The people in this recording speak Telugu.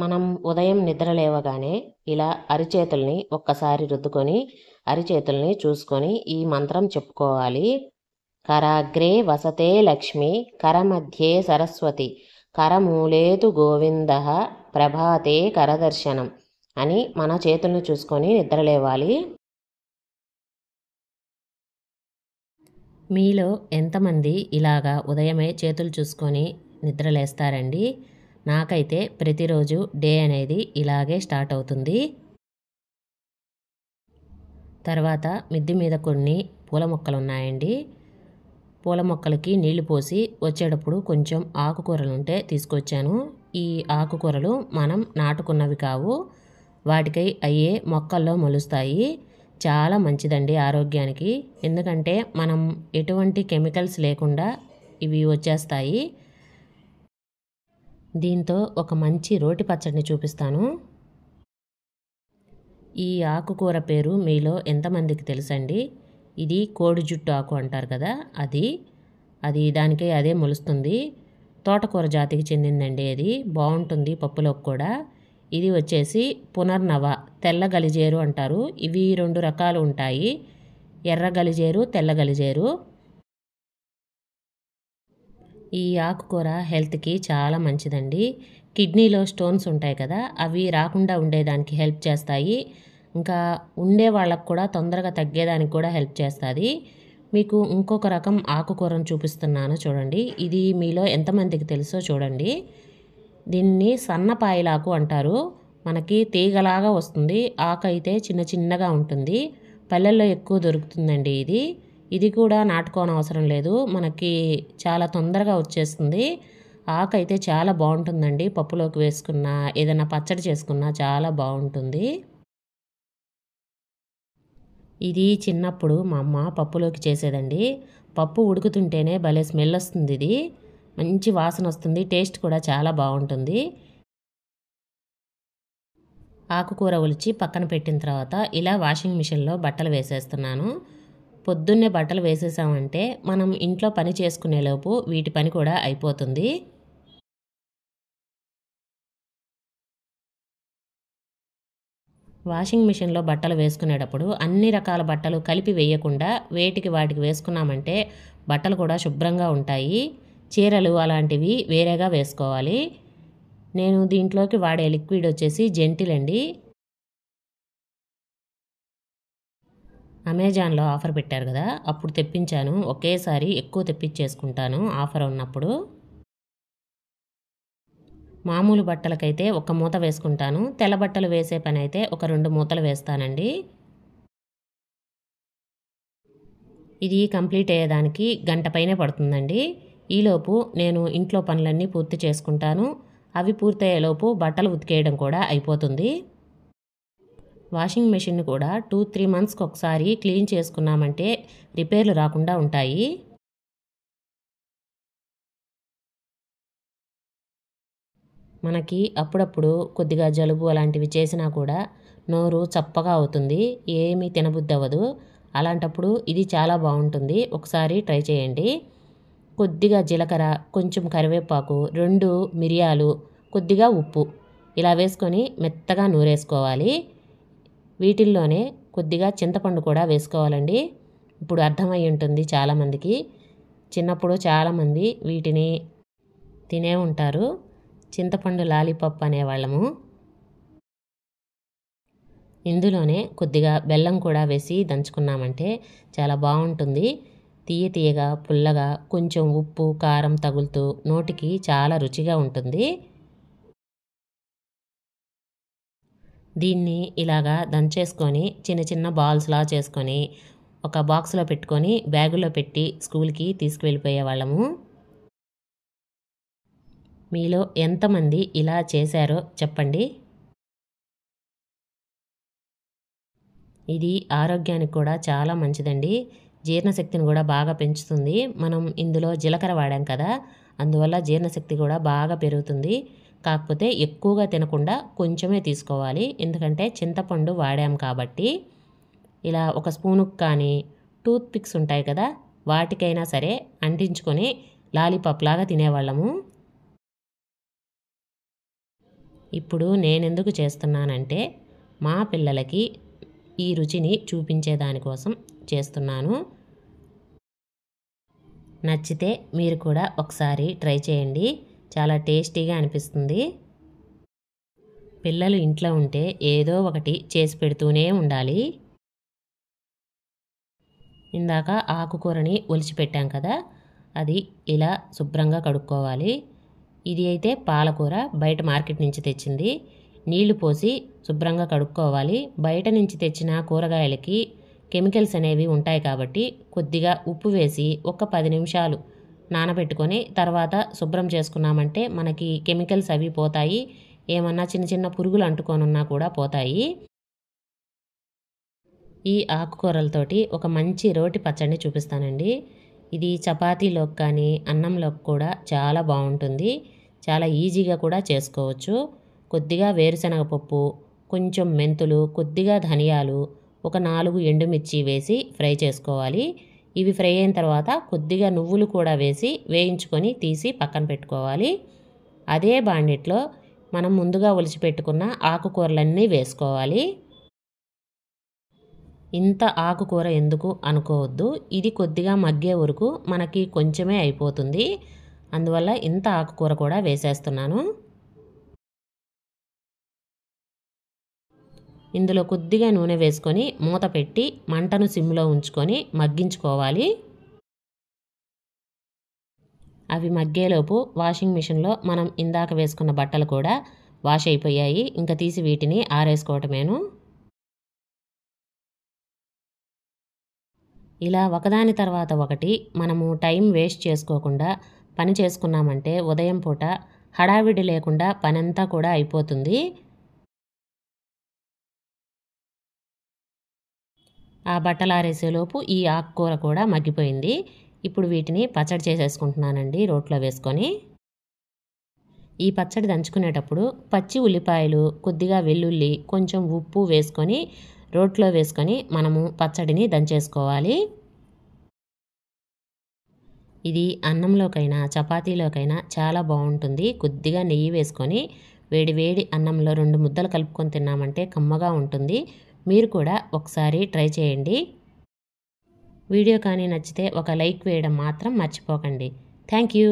మనం ఉదయం నిద్ర లేవగానే ఇలా అరిచేతుల్ని ఒక్కసారి రుద్దుకొని అరిచేతుల్ని చూసుకొని ఈ మంత్రం చెప్పుకోవాలి కరాగ్రే వసతే లక్ష్మి కరమధ్యే సరస్వతి కరమూలేతు గోవింద ప్రభాతే కరదర్శనం అని మన చేతులను చూసుకొని నిద్రలేవాలి మీలో ఎంతమంది ఇలాగా ఉదయమే చేతులు చూసుకొని నిద్రలేస్తారండి నాకైతే ప్రతిరోజు డే అనేది ఇలాగే స్టార్ట్ అవుతుంది తర్వాత మిద్ది మీద కొన్ని పూల మొక్కలు ఉన్నాయండి పూల మొక్కలకి నీళ్లు పోసి వచ్చేటప్పుడు కొంచెం ఆకుకూరలు ఉంటే తీసుకొచ్చాను ఈ ఆకుకూరలు మనం నాటుకున్నవి కావు వాటికై అయ్యే మొక్కల్లో మొలుస్తాయి చాలా మంచిదండి ఆరోగ్యానికి ఎందుకంటే మనం ఎటువంటి కెమికల్స్ లేకుండా ఇవి వచ్చేస్తాయి దీంతో ఒక మంచి రోటి పచ్చడిని చూపిస్తాను ఈ ఆకుకూర పేరు మీలో ఎంతమందికి తెలుసండి ఇది కోడి జుట్టు ఆకు అంటారు కదా అది అది దానికే అదే మొలుస్తుంది తోటకూర జాతికి చెందిందండి అది బాగుంటుంది పప్పులోకి కూడా ఇది వచ్చేసి పునర్నవ తెల్ల గలిజేరు అంటారు ఇవి రెండు రకాలు ఉంటాయి ఎర్ర గలిజేరు తెల్ల గలిజేరు ఈ ఆకుకూర హెల్త్కి చాలా మంచిదండి కిడ్నీలో స్టోన్స్ ఉంటాయి కదా అవి రాకుండా ఉండేదానికి హెల్ప్ చేస్తాయి ఇంకా ఉండే వాళ్ళకు కూడా తొందరగా తగ్గేదానికి కూడా హెల్ప్ చేస్తుంది మీకు ఇంకొక రకం ఆకుకూరను చూపిస్తున్నాను చూడండి ఇది మీలో ఎంతమందికి తెలుసో చూడండి దీన్ని సన్నపాయలాకు అంటారు మనకి తీగలాగా వస్తుంది ఆకు అయితే చిన్న చిన్నగా ఉంటుంది పల్లెల్లో ఎక్కువ దొరుకుతుందండి ఇది ఇది కూడా నాటుకోవడం అవసరం లేదు మనకి చాలా తొందరగా వచ్చేస్తుంది ఆకు అయితే చాలా బాగుంటుందండి పప్పులోకి వేసుకున్న ఏదైనా పచ్చడి చేసుకున్నా చాలా బాగుంటుంది ఇది చిన్నప్పుడు మా అమ్మ పప్పులోకి చేసేదండి పప్పు ఉడుకుతుంటేనే భలే స్మెల్ వస్తుంది ఇది మంచి వాసన వస్తుంది టేస్ట్ కూడా చాలా బాగుంటుంది ఆకుకూర ఉలిచి పక్కన పెట్టిన తర్వాత ఇలా వాషింగ్ మిషన్లో బట్టలు వేసేస్తున్నాను పొద్దున్నే బట్టలు వేసేసామంటే మనం ఇంట్లో పని చేసుకునేలోపు వీటి పని కూడా అయిపోతుంది వాషింగ్ మిషన్లో బట్టలు వేసుకునేటప్పుడు అన్ని రకాల బట్టలు కలిపి వేయకుండా వేటికి వాటికి వేసుకున్నామంటే బట్టలు కూడా శుభ్రంగా ఉంటాయి చీరలు అలాంటివి వేరేగా వేసుకోవాలి నేను దీంట్లోకి వాడే లిక్విడ్ వచ్చేసి జెంటిల్ అండి అమెజాన్లో ఆఫర్ పెట్టారు కదా అప్పుడు తెప్పించాను ఒకేసారి ఎక్కువ తెప్పించేసుకుంటాను ఆఫర్ ఉన్నప్పుడు మామూలు బట్టలకైతే ఒక మూత వేసుకుంటాను తెల్ల బట్టలు వేసే పని అయితే ఒక రెండు మూతలు వేస్తానండి ఇది కంప్లీట్ అయ్యేదానికి గంట పైనే పడుతుందండి ఈలోపు నేను ఇంట్లో పనులన్నీ పూర్తి చేసుకుంటాను అవి పూర్తయ్యేలోపు బట్టలు ఉతికేయడం కూడా అయిపోతుంది వాషింగ్ మెషిన్ కూడా టూ త్రీ మంత్స్కి ఒకసారి క్లీన్ చేసుకున్నామంటే రిపేర్లు రాకుండా ఉంటాయి మనకి అప్పుడప్పుడు కొద్దిగా జలుబు అలాంటివి చేసినా కూడా నోరు చప్పగా అవుతుంది ఏమీ తినబుద్ధి అవ్వదు అలాంటప్పుడు ఇది చాలా బాగుంటుంది ఒకసారి ట్రై చేయండి కొద్దిగా జీలకర్ర కొంచెం కరివేపాకు రెండు మిరియాలు కొద్దిగా ఉప్పు ఇలా వేసుకొని మెత్తగా నూరేసుకోవాలి వీటిల్లోనే కొద్దిగా చింతపండు కూడా వేసుకోవాలండి ఇప్పుడు అర్థమై ఉంటుంది చాలామందికి చిన్నప్పుడు చాలామంది వీటిని తినే ఉంటారు చింతపండు లాలీపప్ అనేవాళ్ళము ఇందులోనే కొద్దిగా బెల్లం కూడా వేసి దంచుకున్నామంటే చాలా బాగుంటుంది తీయ తీయగా పుల్లగా కొంచెం ఉప్పు కారం తగులుతూ నోటికి చాలా రుచిగా ఉంటుంది దీన్ని ఇలాగా దంచేసుకొని చిన్న చిన్న బాల్స్లా చేసుకొని ఒక బాక్స్లో పెట్టుకొని బ్యాగులో పెట్టి స్కూల్కి తీసుకువెళ్ళిపోయే వాళ్ళము మీలో ఎంతమంది ఇలా చేశారో చెప్పండి ఇది ఆరోగ్యానికి కూడా చాలా మంచిదండి జీర్ణశక్తిని కూడా బాగా పెంచుతుంది మనం ఇందులో జీలకర్ర వాడాం కదా అందువల్ల జీర్ణశక్తి కూడా బాగా పెరుగుతుంది కాకపోతే ఎక్కువగా తినకుండా కొంచెమే తీసుకోవాలి ఎందుకంటే చింతపండు వాడాం కాబట్టి ఇలా ఒక స్పూనుకు కానీ టూత్ పిక్స్ ఉంటాయి కదా వాటికైనా సరే అంటించుకొని లాలీపాప్ లాగా తినేవాళ్ళము ఇప్పుడు నేనెందుకు చేస్తున్నానంటే మా పిల్లలకి ఈ రుచిని చూపించేదానికోసం చేస్తున్నాను నచ్చితే మీరు కూడా ఒకసారి ట్రై చేయండి చాలా టేస్టీగా అనిపిస్తుంది పిల్లలు ఇంట్లో ఉంటే ఏదో ఒకటి చేసి పెడుతూనే ఉండాలి ఇందాక ఆకుకూరని ఒలిచిపెట్టాం కదా అది ఇలా శుభ్రంగా కడుక్కోవాలి ఇది అయితే పాలకూర బయట మార్కెట్ నుంచి తెచ్చింది నీళ్లు పోసి శుభ్రంగా కడుక్కోవాలి బయట నుంచి తెచ్చిన కూరగాయలకి కెమికల్స్ అనేవి ఉంటాయి కాబట్టి కొద్దిగా ఉప్పు వేసి ఒక పది నిమిషాలు నానబెట్టుకొని తర్వాత శుభ్రం చేసుకున్నామంటే మనకి కెమికల్స్ అవి పోతాయి ఏమన్నా చిన్న చిన్న పురుగులు అంటుకొనున్నా కూడా పోతాయి ఈ ఆకుకూరలతోటి ఒక మంచి రోటి పచ్చడిని చూపిస్తానండి ఇది చపాతీలోకి కానీ అన్నంలోకి కూడా చాలా బాగుంటుంది చాలా ఈజీగా కూడా చేసుకోవచ్చు కొద్దిగా వేరుశనగ పప్పు కొంచెం మెంతులు కొద్దిగా ధనియాలు ఒక నాలుగు ఎండుమిర్చి వేసి ఫ్రై చేసుకోవాలి ఇవి ఫ్రై అయిన తర్వాత కొద్దిగా నువ్వులు కూడా వేసి వేయించుకొని తీసి పక్కన పెట్టుకోవాలి అదే బాండిట్లో మనం ముందుగా ఒలిచిపెట్టుకున్న ఆకుకూరలన్నీ వేసుకోవాలి ఇంత ఆకుకూర ఎందుకు అనుకోవద్దు ఇది కొద్దిగా మగ్గే వరకు మనకి కొంచెమే అయిపోతుంది అందువల్ల ఇంత ఆకుకూర కూడా వేసేస్తున్నాను ఇందులో కొద్దిగా నూనె వేసుకొని మూత పెట్టి మంటను సిమ్లో ఉంచుకొని మగ్గించుకోవాలి అవి మగ్గేలోపు వాషింగ్ మిషన్లో మనం ఇందాక వేసుకున్న బట్టలు కూడా వాష్ అయిపోయాయి ఇంకా తీసి వీటిని ఆరేసుకోవటమేను ఇలా ఒకదాని తర్వాత ఒకటి మనము టైం వేస్ట్ చేసుకోకుండా పని చేసుకున్నామంటే ఉదయం పూట హడావిడి లేకుండా పనంతా కూడా అయిపోతుంది ఆ బట్టలు ఆరేసేలోపు ఈ ఆకుకూర కూడా మగ్గిపోయింది ఇప్పుడు వీటిని పచ్చడి చేసేసుకుంటున్నానండి రోట్లో వేసుకొని ఈ పచ్చడి దంచుకునేటప్పుడు పచ్చి ఉల్లిపాయలు కొద్దిగా వెల్లుల్లి కొంచెం ఉప్పు వేసుకొని రోట్లో వేసుకొని మనము పచ్చడిని దంచేసుకోవాలి ఇది అన్నంలోకైనా చపాతీలోకైనా చాలా బాగుంటుంది కొద్దిగా నెయ్యి వేసుకొని వేడి వేడి అన్నంలో రెండు ముద్దలు కలుపుకొని తిన్నామంటే కమ్మగా ఉంటుంది మీరు కూడా ఒకసారి ట్రై చేయండి వీడియో కానీ నచ్చితే ఒక లైక్ వేయడం మాత్రం మర్చిపోకండి థ్యాంక్ యూ